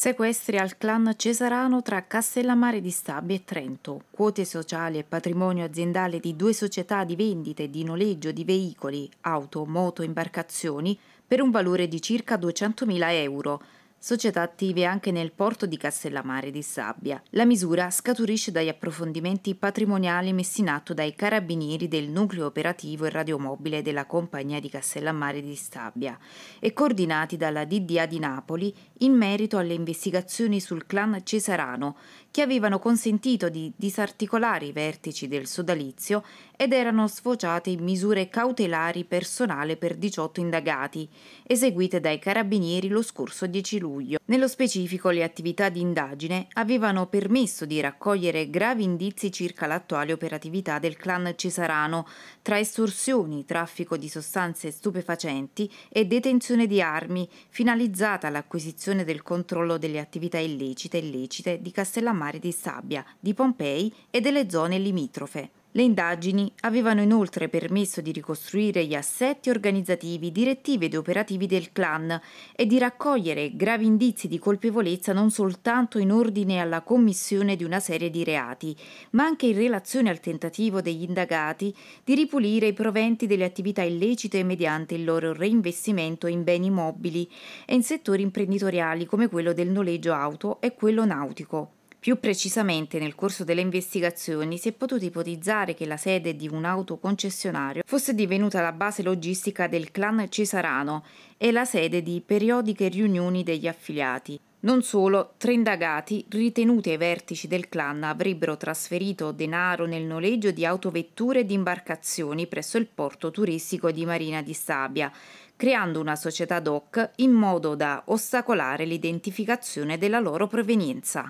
Sequestri al clan Cesarano tra Castellammare di Stabia e Trento, quote sociali e patrimonio aziendale di due società di vendita e di noleggio di veicoli, auto, moto, imbarcazioni per un valore di circa 200.000 euro, società attive anche nel porto di Castellamare di Sabbia. La misura scaturisce dagli approfondimenti patrimoniali messi in atto dai carabinieri del nucleo operativo e radiomobile della compagnia di Castellammare di Sabbia e coordinati dalla DDA di Napoli in merito alle investigazioni sul clan Cesarano che avevano consentito di disarticolare i vertici del sodalizio ed erano sfociate in misure cautelari personale per 18 indagati eseguite dai carabinieri lo scorso 10 luglio luglio. Nello specifico le attività di indagine avevano permesso di raccogliere gravi indizi circa l'attuale operatività del clan cesarano, tra estorsioni, traffico di sostanze stupefacenti e detenzione di armi, finalizzata all'acquisizione del controllo delle attività illecite e illecite di Castellammare di Sabbia, di Pompei e delle zone limitrofe. Le indagini avevano inoltre permesso di ricostruire gli assetti organizzativi, direttivi ed operativi del clan e di raccogliere gravi indizi di colpevolezza non soltanto in ordine alla commissione di una serie di reati, ma anche in relazione al tentativo degli indagati di ripulire i proventi delle attività illecite mediante il loro reinvestimento in beni mobili e in settori imprenditoriali come quello del noleggio auto e quello nautico. Più precisamente, nel corso delle investigazioni si è potuto ipotizzare che la sede di un autoconcessionario fosse divenuta la base logistica del clan Cesarano e la sede di periodiche riunioni degli affiliati. Non solo, tre indagati, ritenuti ai vertici del clan, avrebbero trasferito denaro nel noleggio di autovetture e di imbarcazioni presso il porto turistico di Marina di Stabia, creando una società DOC in modo da ostacolare l'identificazione della loro provenienza.